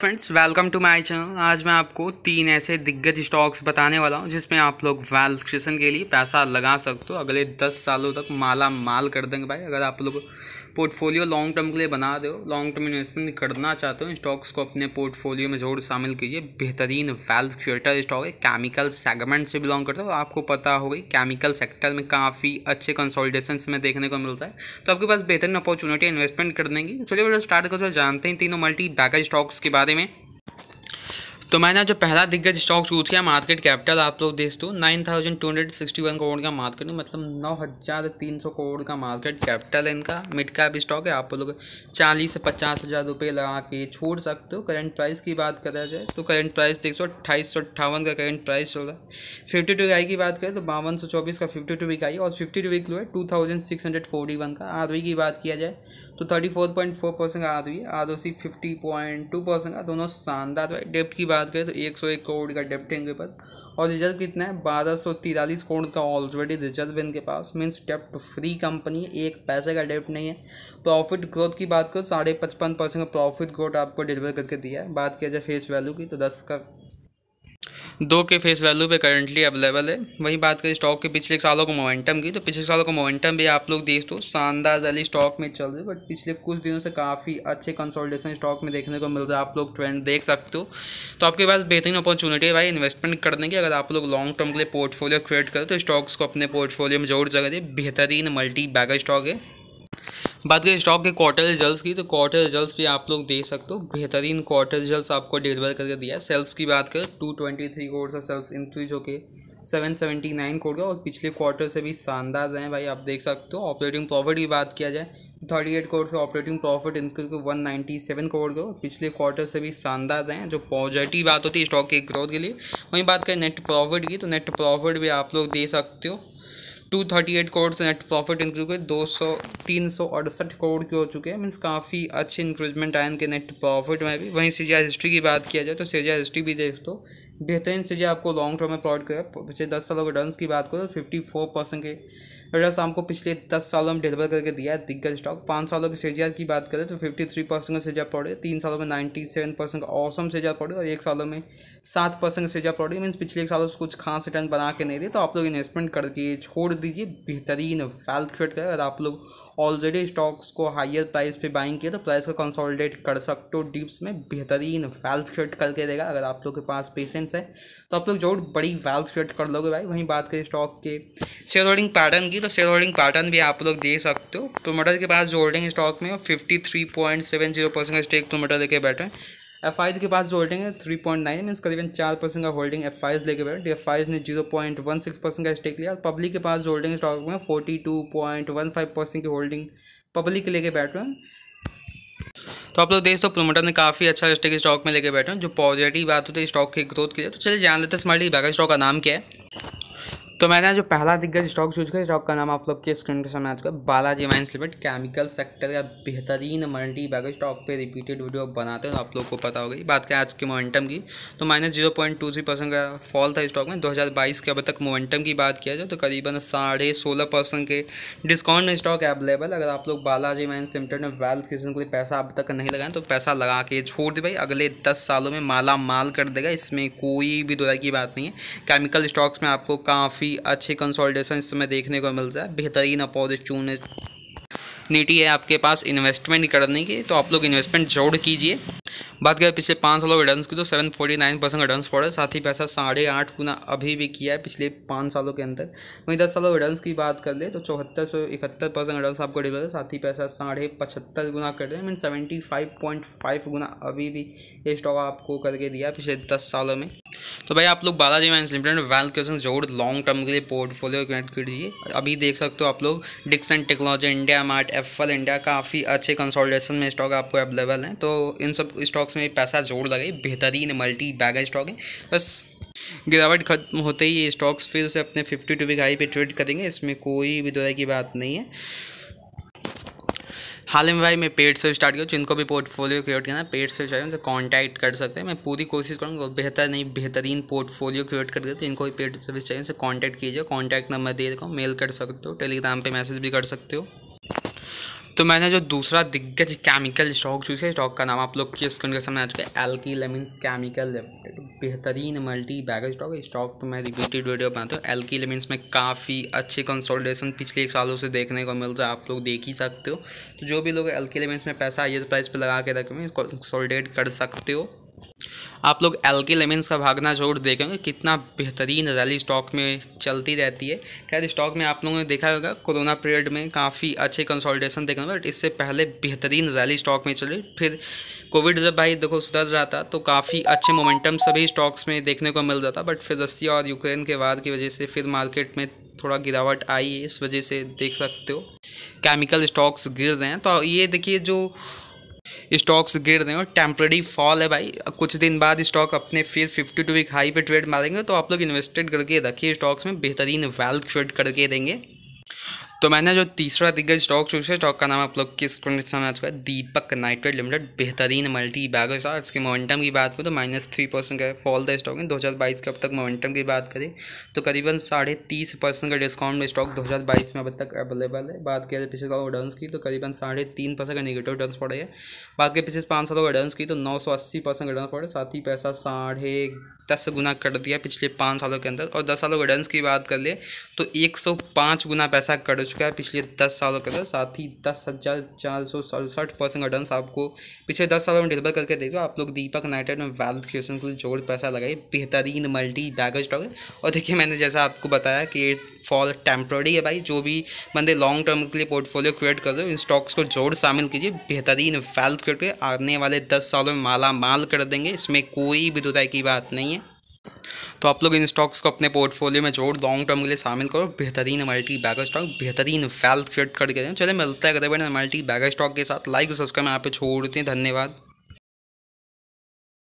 friends welcome to my channel आज मैं आपको तीन ऐसे दिग्गज स्टॉक्स बताने वाला हूँ जिसमें आप लोग वेल्थ क्रिएशन के लिए पैसा लगा सकते हो अगले दस सालों तक माला माल कर देंगे भाई अगर आप लोग पोर्टफोलियो लॉन्ग टर्म के लिए बना रहे हो लॉन्ग टर्म इन्वेस्टमेंट करना चाहते हो स्टॉक्स को अपने पोर्टफोलियो में जोड़ शामिल कीजिए बेहतरीन वेल्थ क्रिएटर स्टॉक है केमिकल सेगमेंट से बिलोंग करता है और तो आपको पता होगा केमिकल सेक्टर में काफ़ी अच्छे कंसोलिडेशन में देखने को मिलता है तो आपके पास बेहतरीन अपॉर्चुनिटी इन्वेस्टमेंट करने की चलिए स्टार्ट करते जानते हैं तीनों मल्टी बैगर स्टॉक्स के बारे में तो मैंने जो पहला दिग्गज स्टॉक चूज किया मार्केट कैपिटल आप लोग देख दो nine thousand two hundred sixty one करोड़ का मार्केट मतलब नौ हज़ार तीन सौ करोड़ का मार्केट कैपिटल है इनका मिड कैप स्टॉक है आप लोग चालीस से पचास हज़ार रुपये लगा के छोड़ सकते हो करंट प्राइस की बात करा जाए तो करंट प्राइस देख सौ अट्ठाईस सौ अट्ठावन का करंट प्राइस चल रहा है फिफ्टी टू आई की बात करें तो बावन सौ चौबीस का फिफ्टी टू आई और फिफ्टी टू वीक लो है two thousand six hundred forty one का आर e की बात किया जाए तो thirty four point four percent का R R O C fifty point two percent का दोनों शानदार डेप्ट की बात बात करें तो एक सौ एक करोड़ का डेप्ट है इनके पास और रिजर्व कितना है बारह सौ तिरालीस करोड़ का ऑलरेडी रिजर्व इनके पास मीन्स डेप्ट फ्री कंपनी एक पैसे का डेप्ट नहीं है प्रॉफिट ग्रोथ की बात करो साढ़े पचपन परसेंट का प्रॉफिट ग्रोथ आपको डिलीवर करके दिया है बात किया जाए फेस वैल्यू की तो दस का दो के फेस वैल्यू पे करंटली अवेलेबल है वहीं बात करें स्टॉक के पिछले सालों को मोमेंटम की तो पिछले सालों का मोमेंटम भी आप लोग देख दो तो शानदार वाली स्टॉक में चल रही है बट पिछले कुछ दिनों से काफ़ी अच्छे कंसोल्टेशन स्टॉक में देखने को मिल रहा है आप लोग ट्रेंड देख सकते हो तो आपके पास बेहतरीन अपॉर्चुनिटी है भाई इन्वेस्टमेंट करने की अगर आप लोग लॉन्ग टर्म के लिए पोर्टफोलियो क्रिएट करें तो स्टॉक्स को अपने पोर्टफोलियो में जोड़ जगह दे बेहतरीन मल्टी बैगर स्टॉक है बात करें स्टॉक के क्वार्टर रिजल्ट्स की तो क्वार्टर रिजल्ट्स भी आप लोग दे सकते हो बेहतरीन क्वार्टर रिजल्ट्स आपको डिलीवर करके दिया है सेल्स की बात करें टू ट्वेंटी थ्री करोड़ से सेल्स इंक्रीज होकर सेवन सेवेंटी नाइन करोड़ और पिछले क्वार्टर से भी शानदार रहे भाई आप देख सकते हो ऑपरेटिंग प्रॉफिट की बात किया जाए थर्टी एट करोड़ से ऑपरेटिंग प्रॉफिट इंक्रीज को वन नाइन्टी सेवन करोड़ और पिछले क्वार्टर से भी शानदार रहे जो पॉजिटिव बात होती है स्टॉक की ग्रोथ के लिए वहीं बात करें नेट प्रॉफिट की तो नेट प्रॉफिट भी आप लोग दे सकते हो टू थर्टी एट करोड़ से नेट प्रॉफिट इंक्रीज हुए दो सौ तीन सौ अड़सठ करोड़ के हो चुके हैं मीन्स काफ़ी अच्छे इंक्रीजमेंट आए इनके नेट प्रॉफिट में भी वहीं सीजा हिस्ट्री की बात किया जाए तो सीजा हिस्ट्री भी देख दो बेहतरीन सीजा आपको लॉन्ग टर्म में प्रोवाइड करेगा पिछले दस सालों के रन की बात करो तो फिफ्टी फोर परसेंट के रीडर्स आपको पिछले दस सालों में डिलीवर करके दिया है दिग्गज स्टॉक पाँच सालों के सेजार की बात करें तो फिफ्टी थ्री परसेंट का सेजा पड़े तीन सालों में नाइन्टी सेवन परसेंट का औसम सेजार पड़े और एक सालों में सात परसेंट सेजा सेजार प्रोडक्ट मीन्स पिछले एक सालों से कुछ खास रिटर्न बना के नहीं दिए तो आप लोग इन्वेस्टमेंट करके छोड़ दीजिए बेहतरीन वेल्थ क्रिएट करें अगर आप लोग ऑलरेडी स्टॉक्स को हाइयर प्राइस पे बाइंग किया तो प्राइस को कंसोलिडेट कर सकते हो डिप्स में बेहतरीन वेल्थ क्रिएट करके देगा अगर आप लोग के पास पेशेंस है तो आप लोग जरूर बड़ी वेल्थ क्रिएट कर लोगे भाई वहीं बात करें स्टॉक के शेयर होल्डिंग पैटर्न की होगी तो शेयर होल्डिंग पैटर्न भी आप लोग दे सकते हो प्रोमोटर तो के पास जो होल्डिंग स्टॉक में fifty three point seven zero percent का स्टेक प्रोमोटर तो लेके बैठे हैं एफ आईज के पास जो होल्डिंग है थ्री पॉइंट नाइन मीन करीबन चार परसेंट का होल्डिंग एफ आईज लेके बैठे एफ आईज तो ने zero point one six percent का स्टेक लिया और पब्लिक के पास जो होल्डिंग स्टॉक में forty two point one five percent की होल्डिंग पब्लिक लेके बैठे हैं तो आप लोग देख सकते हो प्रोमोटर ने काफ़ी अच्छा स्टेक स्टॉक में लेके बैठे हैं जो पॉजिटिव बात होती है स्टॉक की ग्रोथ के लिए तो चलिए जान लेते हैं स्मार्ट बागा स्टॉक का नाम क्या है तो मैंने जो पहला दिग्गज स्टॉक चूज किया स्टॉक का नाम आप लोग के स्क्रीन के सामने आ चुका है Balaji mines limited chemical sector का बेहतरीन मल्टी बैगर स्टॉक पे रिपीटेड वीडियो बनाते हैं तो आप लोग को पता होगी बात करें आज के मोमेंटम की तो minus zero point two three percent का फॉल था स्टॉक में दो हज़ार बाईस के अब तक मोमेंटम की बात किया जाए तो करीबन साढ़े सोलह परसेंट के डिस्काउंट में स्टॉक अवेलेबल अगर आप लोग बालाजी माइंस लिमिटेड में वेल्थ किसी के लिए पैसा अब तक नहीं लगाए तो पैसा लगा के छोड़ दे भाई अगले दस सालों में माला माल कर देगा इसमें कोई भी दुराई की बात नहीं है केमिकल स्टॉक्स में आपको काफ़ी काफ़ी अच्छे कंसोलिडेशन इस समय देखने को मिलता है बेहतरीन अपॉर्चुनिटी है आपके पास इन्वेस्टमेंट करने की तो आप लोग इन्वेस्टमेंट जोड़ कीजिए बात करें पिछले पाँच सालों के रिटर्न की तो seven forty nine percent return पड़े साथ ही पैसा साढ़े आठ गुना अभी भी किया है पिछले पाँच सालों के अंदर वहीं दस सालों के रिटर्न की बात कर ले तो चौहत्तर सौ इकहत्तर परसेंट रिटर्न आपको डिलीवर साथ ही पैसा साढ़े पचहत्तर गुना कर रहे हैं mean seventy five point five गुना अभी भी ये स्टॉक आपको करके दिया पिछले दस सालों में तो भाई आप लोग बालाजी माइंस लिमिटेड में वेल्थ क्वेश्चन जरूर लॉन्ग टर्म के लिए पोर्टफोलियो क्रिएट कीजिए अभी देख सकते हो आप लोग Dixon technology India Mart Affle India काफ़ी अच्छे कंसोल्टेशन में स्टॉक आपको अवेलेबल है तो इन सब स्टॉक्स में पैसा जोड़ लगे बेहतरीन मल्टी बैगर स्टॉक है बस गिरावट खत्म होते ही ये स्टॉक्स फिर से अपने फिफ्टी टू वी हाई पे ट्रेड करेंगे इसमें कोई भी दुराई की बात नहीं है हाल में भाई मैं पेड से स्टार्ट किया जिनको भी पोर्टफोलियो क्रिएट करना है पेड से चाहिए उनसे कॉन्टैक्ट कर सकते हैं मैं पूरी कोशिश करूँगा बेहतर नहीं बेहतरीन पोर्टफोलियो क्रिएट कर दे तो इनको भी पेड सर्विस चाहिए उनसे कॉन्टैक्ट कीजिए कॉन्टैक्ट नंबर दे रखा हूँ मेल कर सकते हो टेलीग्राम पर मैसेज भी कर सकते हो तो मैंने जो दूसरा दिग्गज केमिकल स्टॉक चूज किया स्टॉक का नाम आप लोग की स्क्रीन के सामने आ चुका है एल्की लेमिन्स केमिकल लिमिटेड बेहतरीन मल्टी बैगर स्टॉक स्टॉक पर मैं रिपीटेड वीडियो बनाता हूँ एल्की लेमिन्स में काफ़ी अच्छे कंसोल्टेशन पिछले एक सालों से देखने को मिल रहा है आप लोग देख ही सकते हो तो जो भी लोग एल्की लेमिन्स में पैसा हाइएस्ट प्राइस पर लगा के रखें कंसोल्टेट कर सकते हो आप लोग के लेमन्स का भागना जरूर देखेंगे कितना बेहतरीन रैली स्टॉक में चलती रहती है खैर स्टॉक में आप लोगों ने देखा होगा कोरोना पीरियड में काफ़ी अच्छे कंसोलिडेशन देखने बट इससे पहले बेहतरीन रैली स्टॉक में चली फिर कोविड जब भाई देखो सुधर रहा था तो काफ़ी अच्छे मोमेंटम सभी स्टॉक्स में देखने को मिल जाता बट फिर रसिया और यूक्रेन के वार की वजह से फिर मार्केट में थोड़ा गिरावट आई है इस वजह से देख सकते हो केमिकल स्टॉक्स गिर रहे हैं तो ये देखिए जो स्टॉक्स गिर रहे हो टेम्प्रेरी फॉल है भाई कुछ दिन बाद स्टॉक अपने फिर फिफ्टी टू वीक हाई पे ट्रेड मारेंगे तो आप लोग इन्वेस्टेड करके रखिए स्टॉक्स में बेहतरीन वेल्थ ट्रेड करके देंगे तो मैंने जो तीसरा दिग्गज स्टॉक चूज किया स्टॉक का नाम आप लोग किस स्क्रीन आ चुका है दीपक नाइट्रेट लिमिटेड बेहतरीन मल्टी बैगर स्टॉक इसके मोमेंटम की बात करें तो माइनस थ्री परसेंट का फॉल द स्टॉक है दो हज़ार बाईस के अब तक मोमेंटम की बात करें तो करीबन साढ़े तीस परसेंट का डिस्काउंट में स्टॉक दो हज़ार बाईस में अब तक अवेलेबल है बात करें पिछले साल रिटर्न की तो करीबन साढ़े तीन परसेंट का निगेटिव रिटर्न पड़े हैं बात करें पिछले पाँच सालों रिटर्न की तो नौ सौ अस्सी परसेंट रिटर्न पड़े साथ ही पैसा साढ़े दस गुना कर दिया पिछले पाँच सालों के अंदर और दस सालों रिटर्न की बात कर ले तो एक सौ पाँच गुना पैसा कर चुका है पिछले दस सालों के अंदर साथ ही दस हज़ार चार सौ सड़सठ परसेंट रिटर्न आपको पिछले दस सालों में डिलीवर करके देखो आप लोग दीपक नाइटेड में वेल्थ क्रिएशन के लिए जोड़ पैसा लगाइए बेहतरीन मल्टी बैगर स्टॉक है और देखिए मैंने जैसा आपको बताया कि फॉर टेम्प्रोरी है भाई जो भी बंदे लॉन्ग टर्म के लिए पोर्टफोलियो क्रिएट कर रहे हो इन स्टॉक्स को जोड़ शामिल कीजिए बेहतरीन वेल्थ क्रिएट आने वाले दस सालों में माला माल कर देंगे इसमें कोई भी दुताई की बात नहीं है तो आप लोग इन स्टॉक्स को अपने पोर्टफोलियो में जोड़ लॉन्ग टर्म के लिए शामिल करो बेहतरीन मल्टी बैगर स्टॉक बेहतरीन वेल्थ क्रिएट करके चले मिलता है मल्टी एमआईटी बैगर स्टॉक के साथ लाइक और सब्सक्राइब यहाँ पे छोड़ हैं धन्यवाद